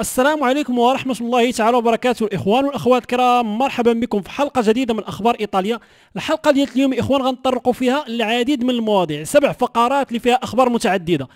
السلام عليكم ورحمة الله تعالى وبركاته الإخوان والأخوات الكرام مرحبا بكم في حلقة جديدة من أخبار إيطاليا الحلقة ديال اليوم إخوان غنطرقوا فيها العديد من المواضيع سبع فقرات اللي فيها أخبار متعددة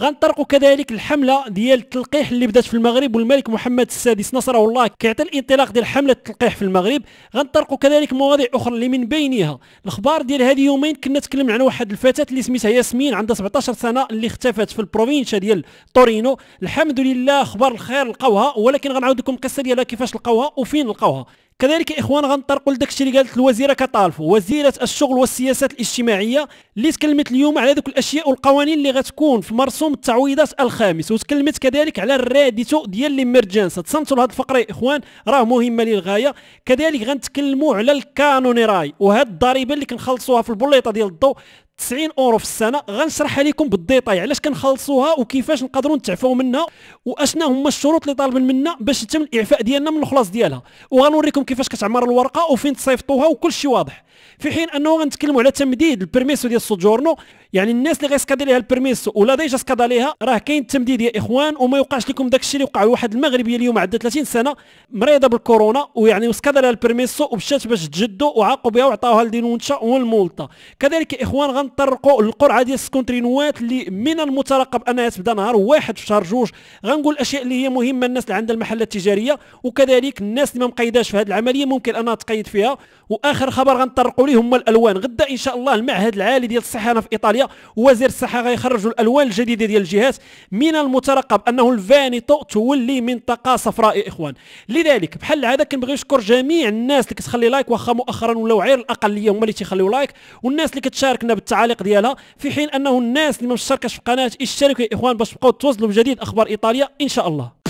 غنطرقوا كذلك الحمله ديال التلقيح اللي بدات في المغرب والملك محمد السادس نصره الله كيعطي الانطلاق ديال حمله التلقيح في المغرب غنطرقوا كذلك مواضيع اخرى اللي من بينها الاخبار ديال هذه يومين كنا تكلمنا على واحد الفتاه اللي سميتها ياسمين عندها 17 سنه اللي اختفت في البروفينشا ديال تورينو الحمد لله اخبار الخير لقاوها ولكن غنعاود لكم القصه ديالها كيفاش لقاوها وفين لقاوها كذلك اخوان غنطرقوا لذاك الشيء اللي قالت الوزيره كطالفو وزيره الشغل والسياسات الاجتماعيه اللي تكلمت اليوم على ذوك الاشياء والقوانين اللي غتكون في مرسوم التعويضات الخامس وتكلمت كذلك على الراديتو ديال ليميرجنسا تصنتوا لهذ الفقره اخوان راه مهمه للغايه كذلك غنتكلموا على الكانونيراي وهذه الضريبه اللي كنخلصوها في البوليطه ديال الضوء 90 اورو في السنه غنشرحها لكم بالديطاي علاش كنخلصوها وكيفاش نقدروا نتعفاو منها واشنا هما الشروط اللي طالبين منا باش يتم الاعفاء ديالنا من الخلاص ديالها وغنوريكم كيفاش كتعمر الورقه وفين تصيفطوها وكل شيء واضح في حين انه غنتكلموا على تمديد البيرميسو ديال السوجورنو يعني الناس اللي غيسكاد ليها البيرميسو ولا ديجا سكاد ليها راه كاين التمديد يا اخوان وما يوقعش لكم داك الشيء اللي وقع لواحد المغربيه اليوم عندها 30 سنه مريضه بالكورونا ويعني وسقضى لها البيرميسو ومشات باش تجدو وعاقوا بها وعطاوها لدينونشا والمولطا كذلك يا اخوان غنطرقوا للقرعه ديال السكونترينوات اللي من المترقب انها تبدا نهار واحد في شهر جوج غنقول الاشياء اللي هي مهمه الناس اللي عندها المحلات التجاريه وكذلك الناس اللي ما مقيداش في هذه العمليه ممكن انها تقيد فيها واخر خبر غنطرق غيخرقوا ليه هما الالوان غدا ان شاء الله المعهد العالي ديال الصحه هنا في ايطاليا وزير الصحه غيخرجوا الالوان الجديده ديال الجهاز من المترقب انه الفانيتو تولي منطقه صفراء يا اخوان لذلك بحال العاده كنبغي نشكر جميع الناس اللي كتخلي لايك واخا مؤخرا ولاو عير الاقليه هما اللي تيخليو لايك والناس اللي كتشاركنا بالتعاليق ديالها في حين انه الناس اللي ما مشتركش في القناه اشتركوا يا اخوان باش تبقاو توصلوا بجديد اخبار ايطاليا ان شاء الله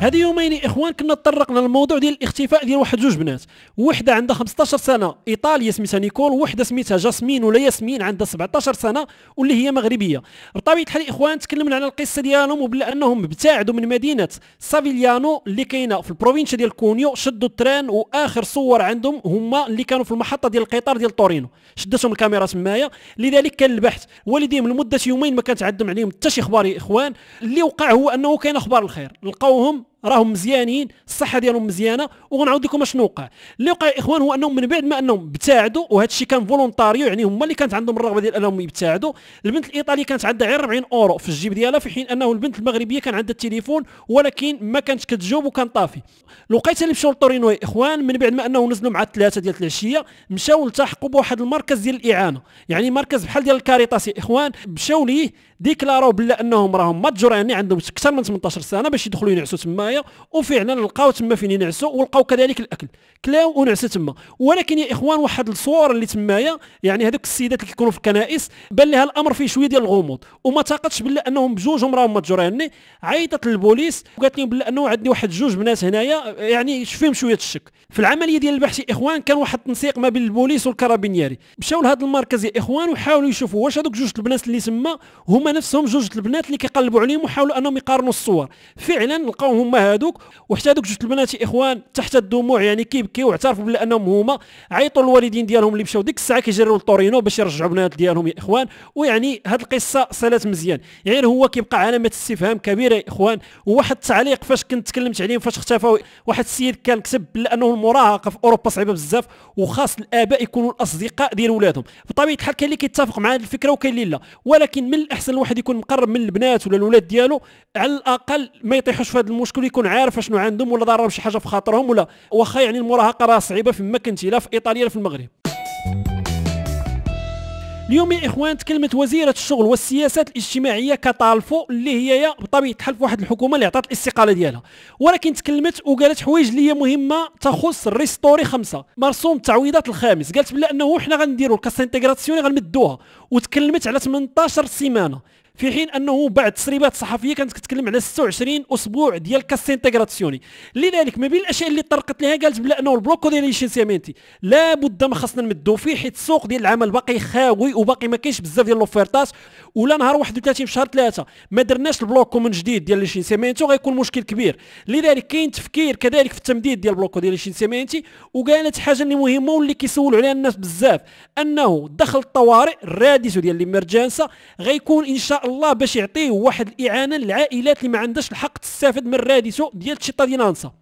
هذه يومين اخوان كنا تطرقنا للموضوع ديال الاختفاء ديال واحد جوج بنات وحده عندها 15 سنه ايطاليه سميتها نيكول وحده سميتها جاسمين ولا ياسمين عندها 17 سنه واللي هي مغربيه بطبيعه الحال اخوان تكلمنا على القصه ديالهم وبلا انهم ابتعدوا من مدينه سافيليانو اللي كاينه في البروفينشا ديال كونيو شدوا التران واخر صور عندهم هما اللي كانوا في المحطه ديال القطار ديال تورينو شدتهم الكاميرا تمايا لذلك كان البحث والديهم لمده يومين ما كانت عندهم عليهم حتى شي اخبار يا اخوان اللي وقع هو انه كاين اخبار الخير لقاوهم راهم مزيانين الصحه ديالهم مزيانه وغنعاود لكم اشنو وقع اللي وقع يا اخوان هو انهم من بعد ما انهم ابتعدوا وهذا الشيء كان فولونتاريو يعني هما اللي كانت عندهم الرغبه ديال انهم يبتعدوا البنت الايطاليه كانت عندها غير 40 اورو في الجيب ديالها في حين انه البنت المغربيه كان عندها التليفون ولكن ما كانتش كتجاوب وكان طافي الوقيته اللي مشاو لطورينو يا اخوان من بعد ما انه نزلوا مع الثلاثه ديال العشيه مشاو التحقوا بواحد المركز ديال الاعانه يعني مركز بحال ديال الكاريطاس يا اخوان مشاو ليه ديكلاراو بلا انهم راهم ماجور يعني عندهم اكثر من 18 سنه باش يدخلوا ينعسوا تمايا وفعلا لقاو تما فين ينعسوا ولقاو كذلك الاكل كلاو ونعسوا تما ولكن يا اخوان واحد الصور اللي تمايا يعني هذوك السيدات اللي كيكونوا في الكنائس بان لها الامر فيه شويه ديال الغموض وما تاقتش بلا انهم بجوجهم راهم ماجور يعني عيطت للبوليس وقالت لهم بلا انه عندي واحد جوج بنات هنايا يعني فيهم شويه الشك في العمليه ديال البحث يا اخوان كان واحد التنسيق ما بين البوليس والكرابينيري مشاو لهذا المركز يا اخوان وحاولوا يشوفوا واش هذوك جوج البنات اللي تما هما هما نفسهم جوج البنات اللي كيقلبوا عليهم وحاولوا انهم يقارنوا الصور فعلا لقاو هما هذوك وحتى هذوك جوج البنات يا اخوان تحت الدموع يعني كيبكيو واعترفوا بلي انهم هما عيطوا الوالدين ديالهم اللي مشاو ديك الساعه كيجروا لتورينو باش يرجعوا بنات ديالهم يا اخوان ويعني هاد القصه صلات مزيان يعني هو كيبقى علامه استفهام كبيره يا اخوان وواحد التعليق فاش كنت تكلمت عليهم فاش اختفوا واحد السيد كان كتب لانه المراهقه في اوروبا صعيبه بزاف وخاص الاباء يكونوا الاصدقاء ديال ولادهم بطبيعه الحال كاين اللي كيتفق مع هذه الفكره وكاين اللي لا ولكن من الاحسن الواحد يكون مقرب من البنات ولا الولاد ديالو على الاقل ما يطيحوش في هذا المشكل يكون عارف شنو عندهم ولا ضرهم شي حاجه في خاطرهم ولا واخا يعني المراهقه راه صعيبه فيما كنتي لا في ايطاليا لا في المغرب اليوم يا اخوان تكلمت وزيره الشغل والسياسات الاجتماعيه كطالفو اللي هي بطبيعه الحال في واحد الحكومه اللي عطات الاستقاله ديالها ولكن تكلمت وقالت حوايج اللي هي مهمه تخص الريستوري خمسه مرسوم التعويضات الخامس قالت بلا انه حنا غنديروا الكاس انتغراسيوني غنمدوها وتكلمت على 18 سيمانه في حين انه بعد تسريبات صحفيه كانت كتكلم على 26 اسبوع ديال كاس انتغراسيوني لذلك ما بين الاشياء اللي طرقت لها قالت بلا انه البلوكو ديال ليشينسيامينتي لابد ما خصنا نمدو فيه حيت السوق ديال العمل باقي خاوي وباقي ما كاينش بزاف ديال لوفيرتاس ولا نهار 31 في شهر 3 ما درناش البلوكو من جديد ديال ليشينسيامينتو غيكون مشكل كبير لذلك كاين تفكير كذلك في التمديد ديال البلوكو ديال ليشينسيامينتي وقالت حاجه اللي مهمه واللي كيسولوا عليها الناس بزاف انه دخل الطوارئ الرادس ديال ليمرجنسا غيكون ان شاء الله باش يعطيه واحد الاعانه للعائلات اللي ما عندهاش الحق تستافد من الراديسو ديال الشيطادينانسا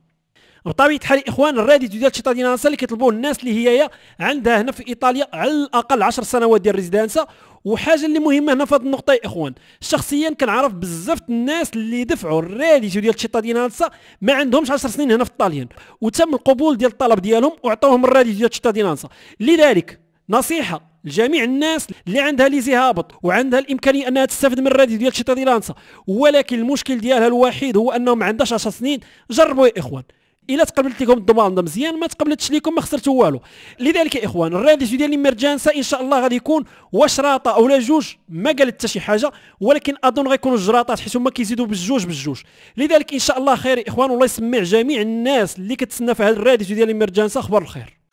بطبيعه الحال الاخوان الراديسو ديال الشيطادينانسا اللي كيطلبوه الناس اللي هي عندها هنا في ايطاليا على الاقل 10 سنوات ديال ريزيدانسا وحاجه اللي مهمه هنا في هذه النقطه يا اخوان شخصيا كنعرف بزاف الناس اللي دفعوا الراديسو ديال الشيطادينانسا ما عندهمش 10 سنين هنا في الطاليان وتم القبول ديال الطلب ديالهم وعطوهم الراديسو ديال الشيطادينانسا لذلك نصيحه لجميع الناس اللي عندها ليزي هابط وعندها الامكانيه انها تستفد من الراديو ديال شيتا ديلانسا ولكن المشكل ديالها الوحيد هو انهم ما عندهاش 10 سنين جربوا يا اخوان الا تقبلت لكم الضمان مزيان ما تقبلتش لكم ما خسرتوا والو لذلك يا اخوان الراديو ديال الامرجانسا ان شاء الله غادي يكون واش راطه اولا جوج ما قالت حتى شي حاجه ولكن اظن غيكونوا الجراطات حيت هما كيزيدوا بالجوج بالجوج لذلك ان شاء الله خير يا اخوان والله يسمع جميع الناس اللي كتسنى في هذا الراديو ديال الامرجانسا خبر الخير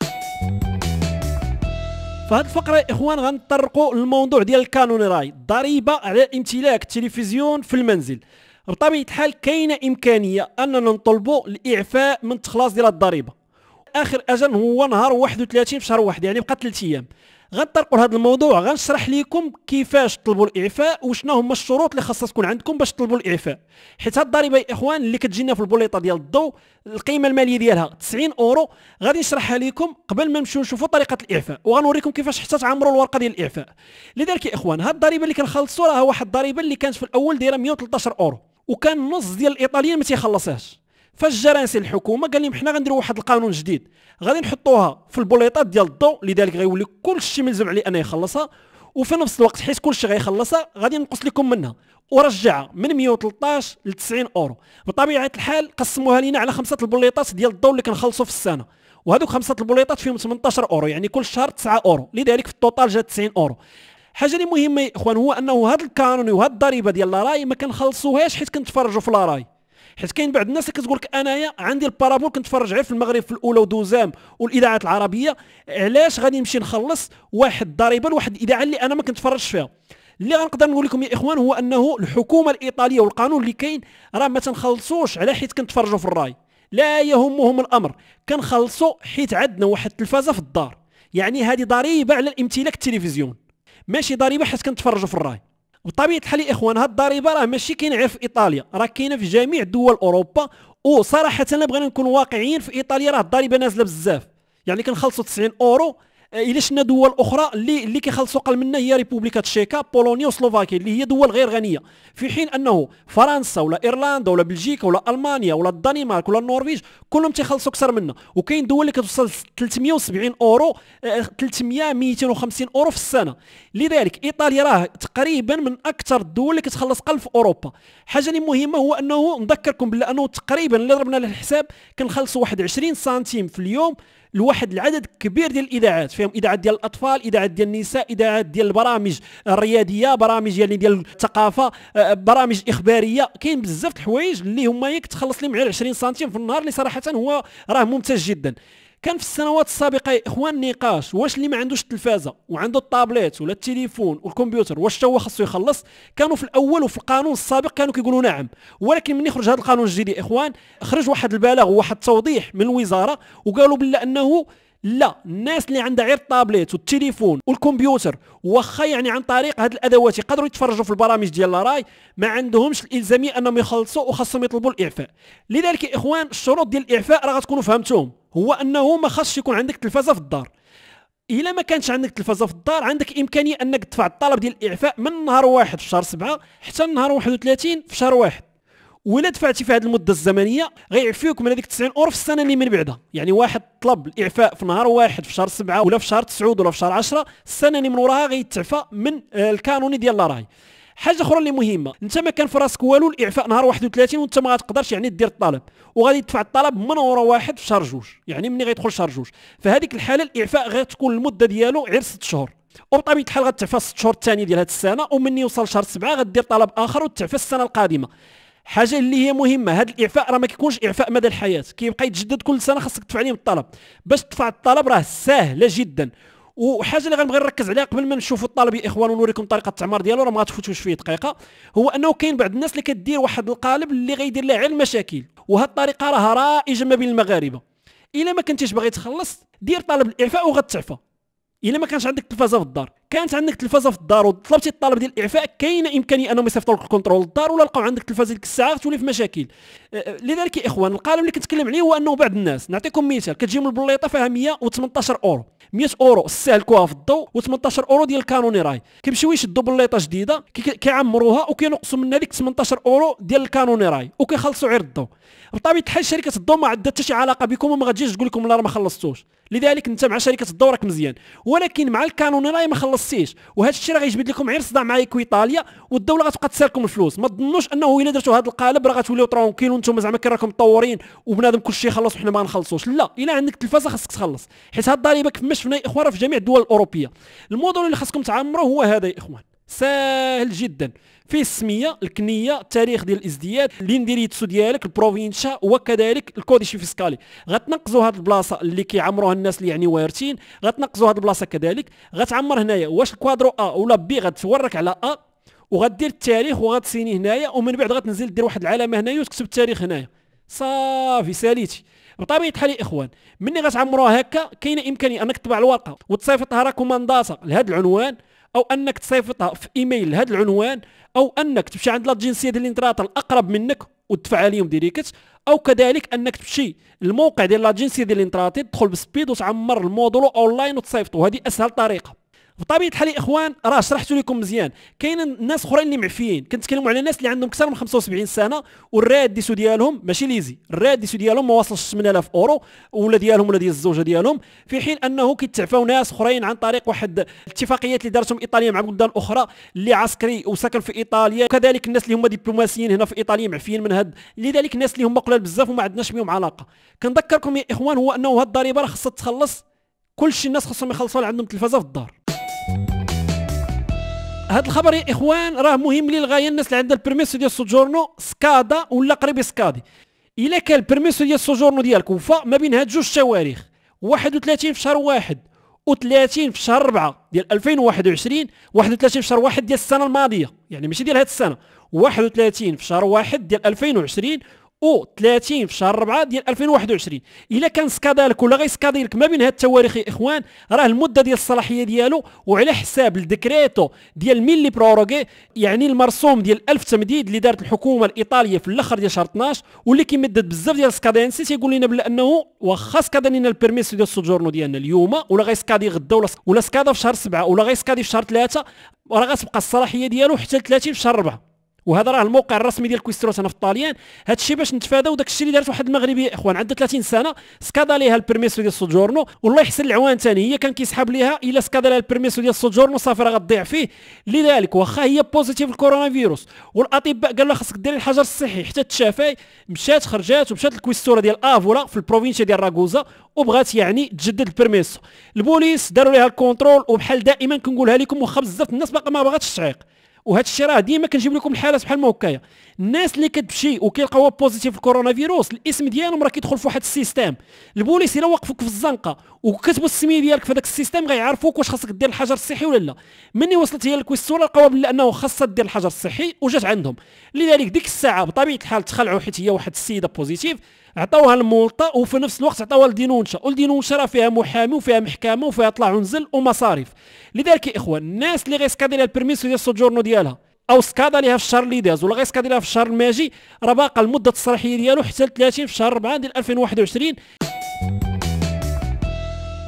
فهاد الفقره يا اخوان غنطرقوا الموضوع ديال الكانون راي الضريبه على امتلاك التلفزيون في المنزل بطبيعه الحال كاينه امكانيه اننا نطلبوا الاعفاء من التخلاص ديال الضريبه اخر اجل هو نهار 31 في شهر واحد يعني بقى 3 ايام غنطرقوا لهذا الموضوع غنشرح لكم كيفاش تطلبوا الاعفاء وشنو هما الشروط اللي خاصها تكون عندكم باش تطلبوا الاعفاء حيت هاد الضريبه يا اخوان اللي كتجينا في البوليطه ديال الضو القيمه الماليه ديالها 90 اورو غادي نشرحها لكم قبل ما نمشيو نشوفوا طريقه الاعفاء وغنوريكم كيفاش حتى تعمروا الورقه ديال الاعفاء لذلك يا اخوان هاد الضريبه اللي كنخلصوا راها واحد الضريبه اللي كانت في الاول دايره 113 اورو وكان نص ديال الايطاليين ما تيخلصهاش فاش فالجرانسي الحكومه قال لهم حنا غنديروا واحد القانون جديد غادي نحطوها في البوليطات ديال الضوء لذلك غيولي كلشي ملزم عليه انه يخلصها وفي نفس الوقت حيت كلشي غيخلصها غادي نقص لكم منها ورجعها من 113 ل 90 اورو بطبيعه الحال قسموها لينا على خمسه البوليطات ديال الضوء اللي كنخلصوا في السنه وهذوك خمسه البوليطات فيهم 18 اورو يعني كل شهر 9 اورو لذلك في التوتال جات 90 اورو حاجه اللي مهمه يا اخوان هو انه هذا القانون وهذه الضريبه ديال لا راي ما كنخلصوهاش حيت كنتفرجوا في لا راي حيت كاين بعض الناس اللي كتقول لك انايا عندي البارابول كنتفرج غير في المغرب في الاولى ودوزام والاذاعات العربيه علاش غادي نمشي نخلص واحد الضريبه لواحد الاذاعه اللي انا ما كنتفرجش فيها اللي غنقدر نقول لكم يا اخوان هو انه الحكومه الايطاليه والقانون اللي كاين راه ما تنخلصوش على حيت كنتفرجوا في الراي لا يهمهم الامر كنخلصوا حيت عندنا واحد التلفازه في الدار يعني هذه ضريبه على الامتلاك التلفزيون ماشي ضريبه حيت كنتفرجوا في الراي بطبيعه الحال اخوان هاد الضريبه راه ماشي كاين غير في ايطاليا راه كاينه في جميع دول اوروبا وصراحه بغينا نكون واقعيين في ايطاليا راه الضريبه نازله بزاف يعني كنخلصوا 90 اورو الا شفنا دول اخرى اللي اللي كيخلصوا قل منا هي ريبوبليكا تشيكا بولونيا وسلوفاكيا اللي هي دول غير غنيه في حين انه فرنسا ولا ايرلندا ولا بلجيكا ولا المانيا ولا الدنمارك ولا النرويج كلهم تيخلصوا اكثر منا وكاين دول اللي كتوصل 370 اورو 300 آه، 250 اورو في السنه لذلك ايطاليا راه تقريبا من اكثر الدول اللي كتخلص قل في اوروبا حاجه اللي مهمه هو انه نذكركم بانه انه تقريبا اللي ضربنا له الحساب كنخلصوا واحد 20 سنتيم في اليوم لواحد العدد كبير ديال الاذاعات فيهم اذاعات ديال الاطفال اذاعات ديال النساء اذاعات ديال البرامج الرياضيه برامج يعني ديال الثقافه آه، آه، برامج اخباريه كاين بزاف د الحوايج اللي هما ياك تخلص لهم غير 20 سنتيم في النهار اللي صراحه هو راه ممتاز جدا كان في السنوات السابقه يا اخوان نقاش واش اللي ما عندوش التلفازه وعنده الطابليت ولا التليفون والكمبيوتر واش هو خاصو يخلص كانوا في الاول وفي القانون السابق كانوا كيقولوا نعم ولكن من يخرج هذا القانون الجديد اخوان خرج واحد البلاغ وواحد التوضيح من الوزاره وقالوا بلا انه لا الناس اللي عندها غير الطابليت والتليفون والكمبيوتر واخا يعني عن طريق هذه الادوات يقدروا يتفرجوا في البرامج ديال راي ما عندهمش الالزاميه انهم يخلصوا وخاصهم يطلبوا الاعفاء لذلك يا اخوان الشروط ديال الاعفاء راه غتكونوا فهمتوهم هو انه ما خاصش يكون عندك تلفازه في الدار الا ما كانش عندك تلفازه في الدار عندك امكانيه انك تدفع الطلب ديال الاعفاء من نهار واحد في شهر سبعة حتى نهار 31 في شهر واحد ولا دفعتي في هذه المده الزمنيه غيعفيوك من هذيك 90 اورو في السنه اللي من بعدها يعني واحد طلب الاعفاء في نهار واحد في شهر سبعة ولا في شهر تسعود ولا في شهر 10 السنه اللي من وراها غيتعفى من آه، الكانوني ديال لاراي حاجه اخرى اللي مهمه انت ما كان في راسك والو الاعفاء نهار 31 وانت ما غتقدرش يعني دير الطلب وغادي تدفع الطلب من ورا واحد في شهر جوج يعني ملي غيدخل شهر جوج فهذيك الحاله الاعفاء غتكون المده ديالو غير 6 شهور وبطبيعه الحال غتعفى 6 شهور الثانيه ديال هذه السنه ومن يوصل شهر 7 غدير طلب اخر وتعفى السنه القادمه حاجه اللي هي مهمه هذا الاعفاء راه ما كيكونش اعفاء مدى الحياه كيبقى يتجدد كل سنه خاصك تدفع عليهم الطلب باش تدفع الطلب راه سهله جدا وحاجه اللي غنبغي نركز عليها قبل ما نشوفوا الطالب يا اخوان ونوريكم طريقه التعمار ديالو راه ما غاتفوتوش فيه دقيقه هو انه كاين بعض الناس اللي كدير واحد القالب اللي غيدير له علم مشاكل وهاد الطريقه راه رائجه ما بين المغاربه الا ما كنتيش باغي تخلص دير طالب الاعفاء وغتعفى الا ما كانش عندك تلفازه في الدار كانت عندك تلفازه في الدار وطلبتي الطلب ديال الاعفاء كاينه امكانيه انهم يصيفطوا لك الكونترول للدار ولا لقاو عندك تلفازه ديك الساعه تولي في مشاكل أه، أه، لذلك يا اخوان القالب اللي كنتكلم عليه هو انه بعض الناس نعطيكم مثال كتجي من البليطه فيها 118 اورو 100 اورو استهلكوها في الضوء و18 اورو ديال الكانوني راي كيمشيو يشدوا بليطه جديده كيعمروها وكينقصوا منها ديك 18 اورو ديال الكانوني راي وكيخلصوا غير الضوء بطبيعه الحال شركه الضوء ما عندها حتى شي علاقه بكم وما غاتجيش تقول لكم لا راه ما خلصتوش لذلك انت مع شركه الضو راك مزيان ولكن مع الكانون راهي ما خلصتيش وهذا الشيء راه غيجبد لكم غير صداع مع ايكو ايطاليا والدوله غتبقى تسالكم الفلوس ما تظنوش انه الا درتوا هذا القالب راه غتوليو ترونكيل وانتم زعما كي راكم مطورين وبنادم كلشي خلص وحنا ما غنخلصوش لا الا عندك تلفازه خاصك تخلص حيت هاد الضريبه كما شفنا يا اخوان في جميع الدول الاوروبيه الموضوع اللي خاصكم تعمروه هو هذا يا اخوان ساهل جدا فيه السميه الكنيه التاريخ ديال الازدياد لينديريتسو ديالك البروفينشا وكذلك الكوديشي فيسكالي غتنقزوا هذه البلاصه اللي كيعمروها الناس اللي يعني وارثين غتنقزوا هذه البلاصه كذلك غتعمر هنايا واش الكوادرو ا ولا بي غتورك على ا وغدير التاريخ وغتسيني هنايا ومن بعد غتنزل دير واحد العلامه هنايا وتكتب التاريخ هنايا صافي ساليتي بطبيعه الحال يا اخوان ملي غتعمروها هكا كاينه امكانيه انك تطبع الورقه وتصيفطها ريكومانداسا لهذا العنوان او انك تصيفطها في ايميل لهذا العنوان او انك تمشي عند لاجنسيه ديال الانتراطه الاقرب منك وتدفع عليهم ديريكت او كذلك انك تمشي للموقع ديال لاجنسيه ديال الانتراطي تدخل بسبيد وتعمر المودول اونلاين وتصيفطو هذه اسهل طريقه بطبيعه الحال يا اخوان راه شرحت لكم مزيان كاين الناس اخرين اللي معفيين كنتكلموا على الناس اللي عندهم اكثر من 75 سنه ديسو ديالهم ماشي ليزي ديسو ديالهم ما واصلش 8000 اورو ولا ديالهم ولا ديال الزوجه ديالهم في حين انه كيتعفاو ناس اخرين عن طريق واحد الاتفاقيات اللي دارتهم ايطاليا مع بلدان اخرى اللي عسكري وساكن في ايطاليا وكذلك الناس اللي هما دبلوماسيين هنا في ايطاليا معفيين من هاد لذلك الناس اللي هما قلال بزاف وما عندناش بهم علاقه كنذكركم يا اخوان هو انه هاد الضريبه راه خصها تخلص كلشي الناس خصهم يخلصوا عندهم تلفازه في الدار هذا الخبر يا اخوان راه مهم للغايه الناس اللي عندها البرميس ديال سوجورنو سكادا ولا قريب سكادي الا كان البرميس ديال سوجورنو ديالك وفا ما بين هاد جوج تواريخ 31 في شهر واحد و30 في شهر 4 ديال 2021 31 في شهر 1 ديال السنه الماضيه يعني ماشي ديال هاد السنه 31 في شهر 1 ديال 2020 او 30 في شهر 4 ديال 2021 الا كان سكادا لك ولا غيسكادي لك ما بين هاد التواريخ يا اخوان راه المده ديال الصلاحيه ديالو وعلى حساب الديكريتو ديال ميلي بروروغي يعني المرسوم ديال 1000 تمديد اللي دارت الحكومه الايطاليه في الاخر ديال شهر 12 واللي كيمدد بزاف ديال سكادانسي تيقول لنا بانه واخا سكادا لنا البيرميس ديال السوجورنو ديالنا اليوم ولا غيسكادي غدا ولا ولا سكادا في شهر 7 ولا غيسكادي في شهر 3 راه غتبقى الصلاحيه ديالو حتى 30 في شهر 4 وهذا راه الموقع الرسمي ديال كويستروس هنا في الطاليان هذا الشيء باش نتفاداو داك الشيء اللي دارت واحد المغربيه اخوان عندها 30 سنه سكادا ليها البيرميسو ديال سوجورنو والله يحسن العوان ثاني هي كان كيسحب ليها الا سكادا ليها البيرميسو ديال سوجورنو صافي راه غتضيع فيه لذلك واخا هي بوزيتيف الكورونا فيروس والاطباء قال لها خاصك ديري الحجر الصحي حتى تشافاي مشات خرجات ومشات الكويستوره ديال افولا في البروفينسيا ديال راغوزا وبغات يعني تجدد البيرميسو البوليس داروا ليها الكونترول وبحال دائما كنقولها لكم واخا بزاف الناس باقا ما بغاتش تعيق وهذا الشيء راه ديما كنجيب لكم الحالات بحال ما هكايا الناس اللي كتمشي وكيلقاوها بوزيتيف الكورونا فيروس الاسم ديالهم راه كيدخل في واحد السيستيم البوليس الا وقفوك في الزنقه وكتبوا السميه ديالك في هذاك السيستيم غيعرفوك واش خاصك دير الحجر الصحي ولا لا مني وصلت هي الكويستوره لقاو بانه خاصها دير الحجر الصحي وجات عندهم لذلك ديك الساعه بطبيعه الحال تخلعوا حيت هي واحد السيده بوزيتيف عطاوها المولطة وفي نفس الوقت عطاوها لدينونشا ولدينونشا راه فيها محامي وفيها محكمه وفيها طلع ونزل ومصاريف لذلك يا اخوان الناس اللي غيسكادي لها البرميسيو ديال السوجورنو ديالها او سكادا ليها في الشهر اللي داز ولا غيسكادي ليها في الشهر الماجي راه باقا المده التصريحيه ديالو حتى 30 في شهر 4 ديال 2021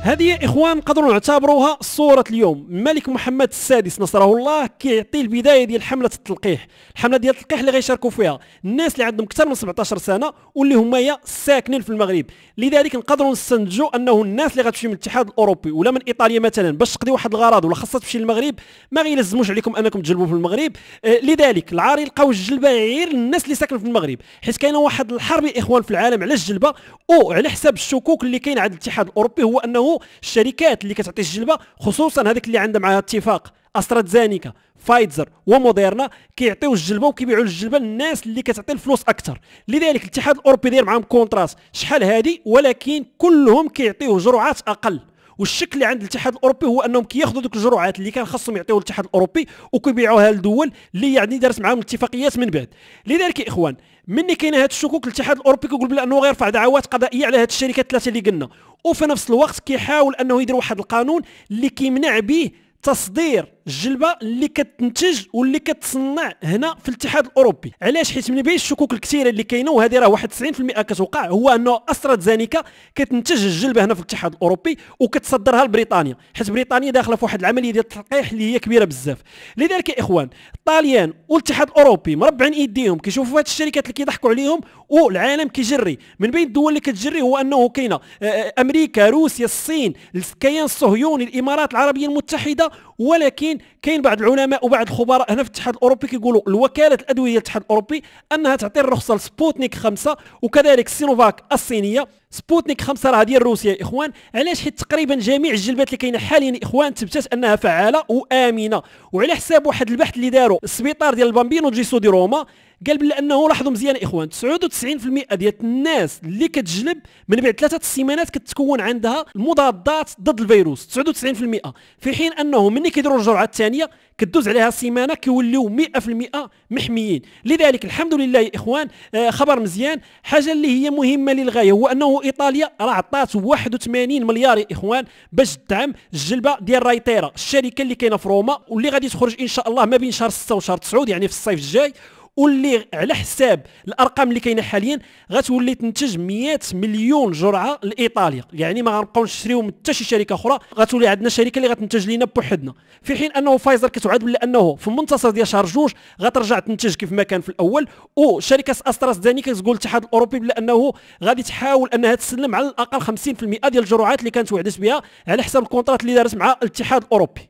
هذه يا اخوان نقدروا نعتبروها صوره اليوم الملك محمد السادس نصره الله كيعطي البدايه ديال حمله التلقيح الحمله ديال التلقيح اللي غيشاركوا فيها الناس اللي عندهم اكثر من 17 سنه واللي هما يا ساكنين في المغرب لذلك نقدروا نستنتجوا انه الناس اللي غتمشي من الاتحاد الاوروبي ولا من ايطاليا مثلا باش تقضي واحد الغرض ولا خاصها تمشي للمغرب ما غيلزموش عليكم انكم تجلبوا في المغرب آه، لذلك العار يلقاو الجلبه غير الناس اللي ساكنين في المغرب حيت كاينه واحد الحرب يا اخوان في العالم على الجلبه او على حساب الشكوك اللي كاين عند الاتحاد الاوروبي هو انه الشركات اللي كتعطي الجلبه خصوصا هذيك اللي عندها معها اتفاق استرازينيكا فايزر وموديرنا كيعطيو الجلبه وكيبيعوا الجلبه للناس اللي كتعطي الفلوس اكثر لذلك الاتحاد الاوروبي داير معاهم كونتراس شحال هادي ولكن كلهم كيعطيو جرعات اقل والشك اللي عند الاتحاد الاوروبي هو انهم كياخذوا دوك الجرعات اللي كان خاصهم يعطيوها الاتحاد الاوروبي وكيبيعوها للدول اللي يعني دارت معاهم اتفاقيات من بعد لذلك يا اخوان مني كاينه هاد الشكوك الاتحاد الاوروبي كيقول بانه غيرفع دعوات قضائيه على هاد الشركات الثلاثه اللي قلنا وفي نفس الوقت كيحاول انه يدير واحد القانون اللي كيمنع به تصدير الجلبه اللي كتنتج واللي كتصنع هنا في الاتحاد الاوروبي علاش حيت من بين الشكوك الكثيره اللي كاينه وهذه راه 90% كتوقع هو انه استراتزينيكا كتنتج الجلبه هنا في الاتحاد الاوروبي وكتصدرها لبريطانيا حيت بريطانيا داخله في واحد العمليه ديال التلقيح اللي هي كبيره بزاف لذلك يا اخوان الطاليان والاتحاد الاوروبي مربعين ايديهم كيشوفوا هاد الشركات اللي كيضحكوا عليهم والعالم كيجري من بين الدول اللي كتجري هو انه كاينه آه، آه، امريكا روسيا الصين الكيان الصهيوني الامارات العربيه المتحده ولكن كاين بعض العلماء وبعض الخبراء هنا في الاتحاد الاوروبي كيقولوا الوكاله الادويه ديال الاتحاد الاوروبي انها تعطي الرخصه لسبوتنيك 5 وكذلك سينوفاك الصينيه سبوتنيك 5 راه ديال روسيا يا اخوان علاش حيت تقريبا جميع الجلبات اللي كاينه حاليا يا اخوان تبتات انها فعاله وامنه وعلى حساب واحد البحث اللي داروا السبيطار ديال البامبينو جيسو دي روما قال بلي انه لاحظوا مزيان اخوان 99% ديال الناس اللي كتجلب من بعد ثلاثه السيمانات كتكون عندها المضادات ضد الفيروس 99% في حين انه ملي كيديروا الجرعه الثانيه كدوز عليها سيمانه كيوليو 100% محميين لذلك الحمد لله يا اخوان آه، خبر مزيان حاجه اللي هي مهمه للغايه هو انه ايطاليا راه عطات 81 مليار يا اخوان باش تدعم الجلبه ديال رايتيرا الشركه اللي كاينه في روما واللي غادي تخرج ان شاء الله ما بين شهر 6 وشهر 9 يعني في الصيف الجاي واللي على حساب الارقام اللي كاينه حاليا غتولي تنتج 100 مليون جرعه لايطاليا يعني ما غنبقاوش نشريو من حتى شي شركه اخرى غتولي عندنا شركه اللي غتنتج لينا بوحدنا في حين انه فايزر كتعاد ولا انه في المنتصف ديال شهر جوج غترجع تنتج كيف ما كان في الاول وشركه استراس استرازينيكا كتقول الاتحاد الاوروبي بانه غادي تحاول انها تسلم على الاقل 50% ديال الجرعات اللي كانت وعدت بها على حساب الكونترات اللي دارت مع الاتحاد الاوروبي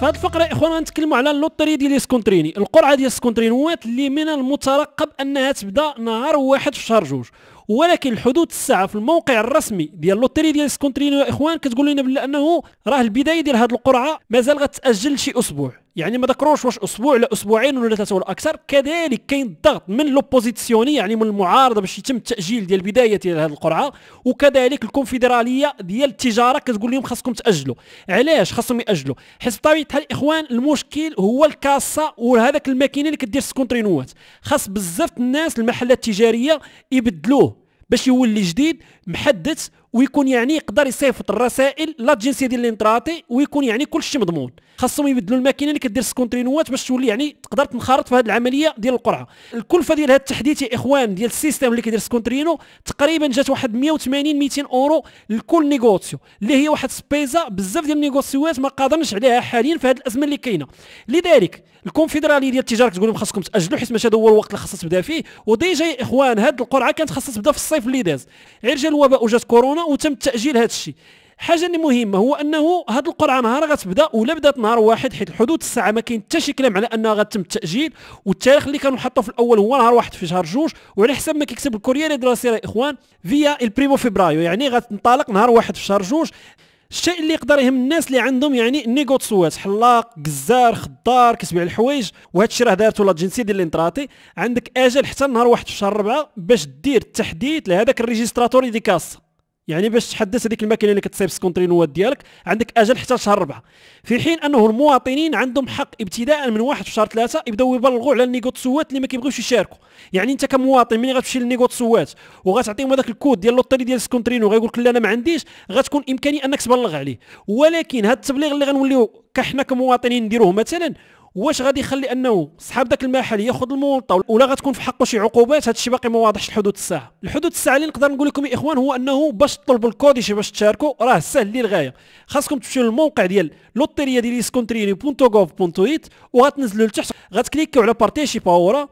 فهاد الفقره اخوان غنتكلموا على اللوتري ديال سكونتريني القرعه ديال سكونتريني اللي من المترقب انها تبدا نهار واحد في شهر جوج ولكن الحدود الساعه في الموقع الرسمي ديال لوتري ديال سكونترينو يا اخوان كتقول لنا بلي انه راه البدايه ديال هذه القرعه مازال غتاجل شي اسبوع يعني ما ذكروش واش اسبوع ولا اسبوعين ولا ثلاثه ولا اكثر كذلك كاين الضغط من لوبوزيسيوني يعني من المعارضه باش يتم التاجيل ديال البدايه ديال هذه القرعه وكذلك الكونفدراليه ديال التجاره كتقول لهم خاصكم تاجلوا علاش خاصهم ياجلوا حيت بطبيعه الحال الاخوان المشكل هو الكاسه وهذاك الماكينه اللي كدير سكونترينوات خاص بزاف الناس المحلات التجاريه يبدلوه باش يولي جديد محدث ويكون يعني يقدر يصيفط الرسائل لا الجنسيه ديال الانتراتي ويكون يعني كلشي مضمون خاصهم يبدلوا الماكينه اللي كدير سكونترينوات باش تولي يعني تقدر تنخرط في هذه العمليه ديال القرعه الكلفه ديال هذا التحديث يا اخوان ديال السيستم اللي كيدير سكونترينو تقريبا جات واحد 180 200 اورو لكل نيغوسيو اللي هي واحد سبيزا بزاف ديال النيغوسيوات ما قادرنش عليها حاليا في هذه الازمه اللي كاينه لذلك الكونفدراليه ديال التجاره كتقول لهم خاصكم تاجلوا حيت ماشي هذا هو الوقت اللي خاصها تبدا فيه وديجا يا اخوان هذه القرعه كانت خاصها تبدا في الصيف اللي داز جا الوباء وجات كورونا وتم تاجيل هذا الشيء حاجه اللي مهمه هو انه هاد القرعه نهار غتبدا ولا بدات نهار واحد حيت حدود الساعه ما كاين حتى شي كلام على انها غتم التاجيل والتاريخ اللي كانوا حطوه في الاول هو نهار واحد في شهر جوج وعلى حسب ما كيكتب الكوريير دراسي يا اخوان فيا البريمو فيبرايو يعني غتنطلق نهار واحد في شهر جوج الشيء اللي يقدر يهم الناس اللي عندهم يعني نيغوتسوات حلاق جزار خضار كتبيع الحوايج وهذا الشيء راه دارته لا جنسي ديال الانتراتي عندك اجل حتى نهار واحد في شهر ربعه باش دير التحديث لهذاك الريجستراتور ديكاس يعني باش تحدث هذيك الماكينه اللي كتصيب سكونتري النواد ديالك عندك اجل حتى شهر 4 في حين انه المواطنين عندهم حق ابتداء من واحد في شهر 3 يبداو يبلغوا على النيغوتسوات اللي ما كيبغيوش يشاركوا يعني انت كمواطن ملي غتمشي للنيغوتسوات وغتعطيهم هذاك الكود ديال لوطري ديال سكونترينو وغيقول لك لا انا ما عنديش غتكون امكاني انك تبلغ عليه ولكن هذا التبليغ اللي غنوليو كحنا كمواطنين نديروه مثلا واش غادي يخلي انه صحاب ذاك المحل ياخذ المولطه ولا غتكون في حقه شي عقوبات هذا الشيء باقي ما واضحش لحدود الساعه الحدود الساعه اللي نقدر نقول لكم يا اخوان هو انه باش تطلبوا شي باش تشاركوا راه سهل للغايه خاصكم تمشيو للموقع ديال لوتيريا ديال اسكونتريني.gov.it وغتنزلوا لتحت غتكليكيو على بارتيشي باورا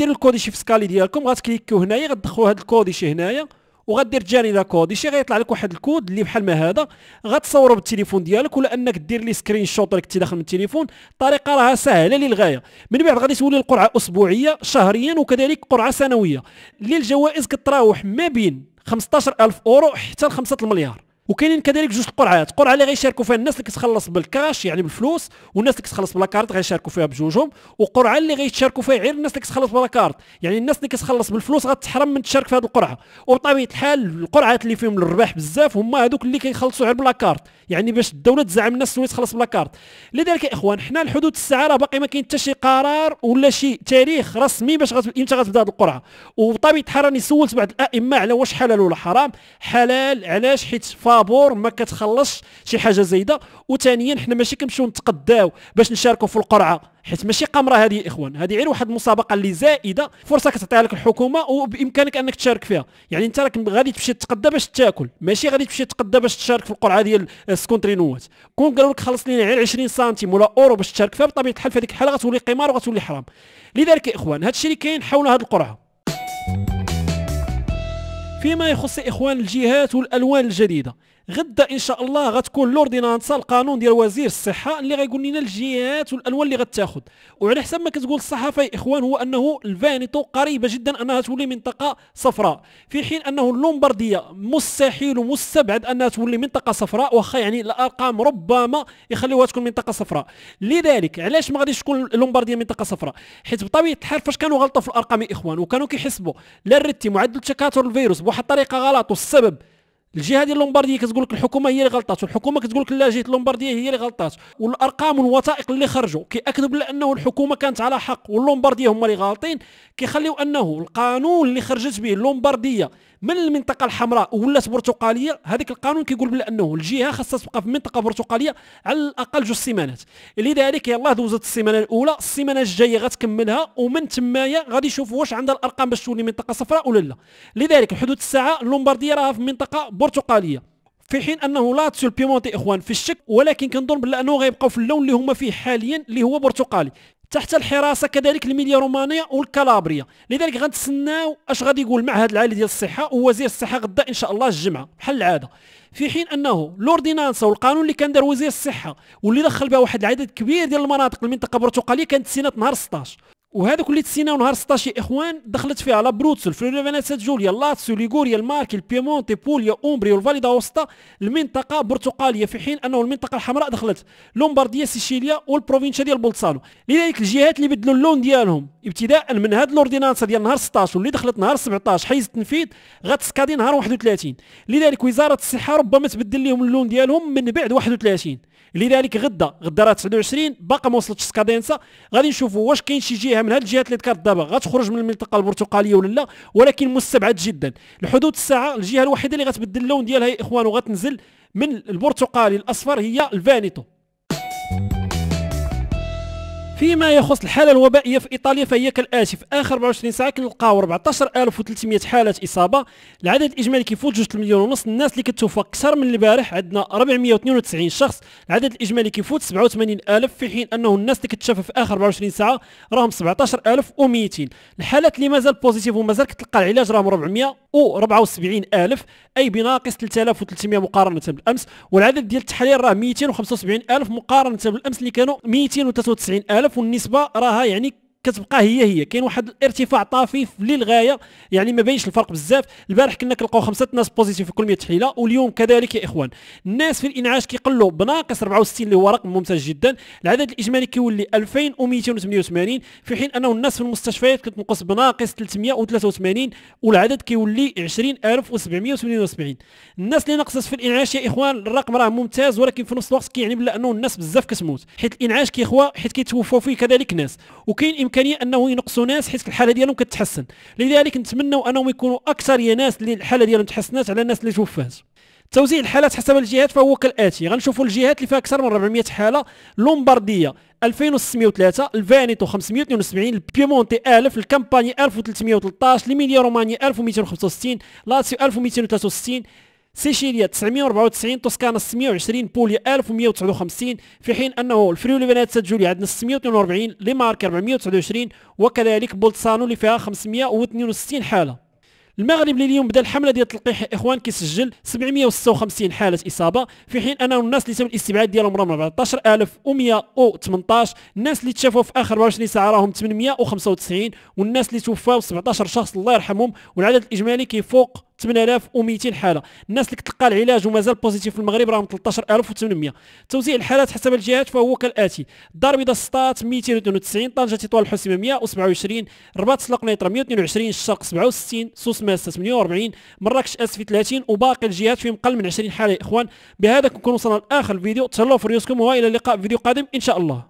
الكود شي في سكالي ديالكم غتكليكيو هنايا غتدخلوا هذا شي هنايا وغدير جاني كود شي غيطلع لك واحد الكود اللي بحال ما هذا غتصوره بالتليفون ديالك ولا انك دير لي سكرين شوت راك داخل من التليفون الطريقه راها سهله للغايه من بعد غادي تولي القرعه اسبوعيه شهريا وكذلك قرعه سنويه اللي الجوائز كتراوح ما بين 15000 اورو حتى ل 5 المليار وكاينين كذلك جوج قرعات قرعه اللي غيشاركوا فيها الناس اللي كتخلص بالكاش يعني بالفلوس والناس اللي كتخلص بلا كارت غيشاركوا فيها بجوجهم وقرعه اللي غيتشاركوا فيها غير الناس اللي كتخلص بلا كارت يعني الناس اللي كتخلص بالفلوس غتحرم من تشارك في هذه القرعه وبطبيعه الحال القرعات اللي فيهم الرباح بزاف هما هذوك اللي كيخلصوا غير بلا كارت يعني باش الدوله تزعم الناس سويت تخلص بلا كارت لذلك يا اخوان حنا الحدود الساعه راه باقي ما كاين حتى شي قرار ولا شي تاريخ رسمي باش غت... امتى غتبدا هذه القرعه وطبيعي الحال راني سولت بعض الائمه على واش حلال ولا حرام حلال علاش حيت فابور ما كتخلصش شي حاجه زايده وثانيا حنا ماشي كنمشيو نتقداو باش نشاركوا في القرعه حيت ماشي قمره هذه يا اخوان هذه غير واحد المسابقه اللي زائده فرصه كتعطيها لك الحكومه وبامكانك انك تشارك فيها يعني انت راك غادي تمشي تتقدى باش تاكل ماشي غادي تمشي تتقدى باش تشارك في القرعه ديال سكون ترينوات كون قالوا لك خلص لينا غير 20 سنتيم ولا اورو باش تشارك فيها بطبيعه الحال في هذيك الحاله غتولي قمار وغتولي حرام لذلك يا اخوان هذا الشيء اللي كاين حول هذه القرعه فيما يخص اخوان الجهات والالوان الجديده غدا ان شاء الله غتكون لوردينانسا القانون ديال وزير الصحه اللي غيقول لنا الجهات والالوان اللي غتاخذ وعلى حسب ما كتقول الصحافه يا اخوان هو انه الفانيتو قريبه جدا انها تولي منطقه صفراء في حين انه اللومبارديه مستحيل ومستبعد انها تولي منطقه صفراء واخا يعني الارقام ربما يخليوها تكون منطقه صفراء لذلك علاش ما غاديش تكون اللومبارديه منطقه صفراء حيت بطبيعه الحال فاش كانوا غلطوا في الارقام يا اخوان وكانوا كيحسبوا لا معدل تكاثر الفيروس بواحد الطريقه غلط والسبب الجهه ديال لومبارديه كتقول لك الحكومه هي اللي غلطات والحكومه كتقول لك لا جهه لومبارديه هي اللي غلطات والارقام والوثائق اللي خرجوا كياكدوا بلا انه الحكومه كانت على حق واللومبارديه هما اللي غالطين كيخليو انه القانون اللي خرجت به لومبارديه من المنطقه الحمراء ولات برتقاليه هذاك القانون كيقول بانه الجهه خاصها تبقى في منطقه برتقاليه على الاقل جوج سيمانات لذلك يلاه دوزت السيمانه الاولى السيمانه الجايه غتكملها ومن تمايا غادي يشوفوا واش عندها الارقام باش تولي منطقه صفراء ولا لا لذلك حدود الساعه اللومبارديه راها في منطقه برتقاليه في حين انه لاتسيو البيمونتي اخوان في الشك ولكن كنظن بلا انه غيبقاو في اللون اللي هما فيه حاليا اللي هو برتقالي تحت الحراسه كذلك الميليا رومانيا والكالابريا لذلك غنتسناو اش غادي يقول المعهد العالي ديال الصحه ووزير الصحه غدا ان شاء الله الجمعه بحال العاده في حين انه لوردينانس والقانون اللي كان دار وزير الصحه واللي دخل بها واحد العدد كبير ديال المناطق المنطقه البرتقاليه كانت سينات نهار 16 وهذا كلية سينا ونهار 16 يا اخوان دخلت فيها لا بروتسل فلوريفانات جوليا لاتسيو ليغوريا الماركي البيمونتي بوليا اومبري والفاليدا وسطى المنطقة برتقالية في حين انه المنطقة الحمراء دخلت لومبارديا سيشيليا والبروفينشا ديال بولتسانو لذلك الجهات اللي بدلوا اللون ديالهم ابتداء من هاد الاوردينانس ديال نهار 16 واللي دخلت نهار 17 حيز التنفيذ غتسكادي نهار 31 لذلك وزارة الصحة ربما تبدل لهم اللون ديالهم من بعد 31 لذلك غدا غدا راه 29 باقا ما وصلتش سكادينسا غادي نشوفوا واش كاين شي جهه من هاد الجهات اللي ذكرت دابا غتخرج من المنطقه البرتقاليه ولا لا ولكن مستبعد جدا لحدود الساعه الجهه الوحيده اللي غتبدل اللون ديالها يا اخوان وغتنزل من البرتقالي الاصفر هي الفانيتو فيما يخص الحاله الوبائيه في ايطاليا فهي كالاتي في اخر 24 ساعه كنلقاو 14300 حاله اصابه العدد الاجمالي كيفوت 2 مليون ونص الناس اللي كتوفى اكثر من البارح عندنا 492 شخص العدد الاجمالي كيفوت 87000 في حين انه الناس اللي كتشافى في اخر 24 ساعه راهم 17200 الحالات اللي مازال بوزيتيف ومازال كتلقى العلاج راهم 474000 اي بناقص 3300 مقارنه بالامس والعدد ديال التحاليل راه 275000 مقارنه بالامس اللي كانوا 293000 اختلفوا النسبه راها يعني كتبقى هي هي كاين واحد الارتفاع طفيف للغايه يعني ما باينش الفرق بزاف البارح كنا كنلقاو خمسه ناس بوزيتيف في كل 100 تحليله واليوم كذلك يا اخوان الناس في الانعاش كيقلوا بناقص 64 اللي هو رقم ممتاز جدا العدد الاجمالي كيولي 2288 في حين انه الناس في المستشفيات كتنقص بناقص 383 والعدد كيولي 20778 الناس اللي نقصت في الانعاش يا اخوان الرقم راه ممتاز ولكن في نفس الوقت كيعني بلا انه الناس بزاف كتموت حيت الانعاش كيخوى حيت كيتوفوا فيه كذلك ناس وكاين امكان امكانيه انه ينقصوا ناس حيت الحاله ديالهم كتحسن لذلك نتمنوا انهم يكونوا اكثر ناس اللي الحاله ديالهم تحسنات على الناس اللي جوفات توزيع الحالات حسب الجهات فهو كالاتي غنشوفوا الجهات اللي فيها اكثر من 400 حاله لومبارديه 2603 الفانيتو 572 البيمونتي 1000 الكامباني 1313 ليميليا رومانيا 1265 لاتسيو 1263 سيشيليا 994 توسكانا 620 بوليا 1159 في حين انه الفريولي فينيتسا جوليا عندنا 642 ليمارك 429 وكذلك بولتسانو اللي فيها 562 حاله المغرب لليوم بدا الحمله ديال تلقيح الاخوان كيسجل 756 حاله اصابه في حين ان الناس اللي تم الاستبعاد ديالهم راهم 14118 الناس اللي تشافوا في اخر 24 ساعه راهم 895 والناس اللي توفاو 17 شخص الله يرحمهم والعدد الاجمالي كيفوق 8200 حاله الناس اللي تلقى العلاج ومازال بوزيتيف في المغرب راهم 13800 توزيع الحالات حسب الجهات فهو كالاتي الدار البيضاء سطات 292 طنجه تطوان الحسيمه 127 رباط سلق نيطره 122 الشرق 67 سوس ماسه 48 مراكش اسفي 30 وباقي الجهات فيهم قل من 20 حاله يا اخوان بهذا كنكون وصلنا لاخر الفيديو تهلاو في ريوسكم والى اللقاء في فيديو قادم ان شاء الله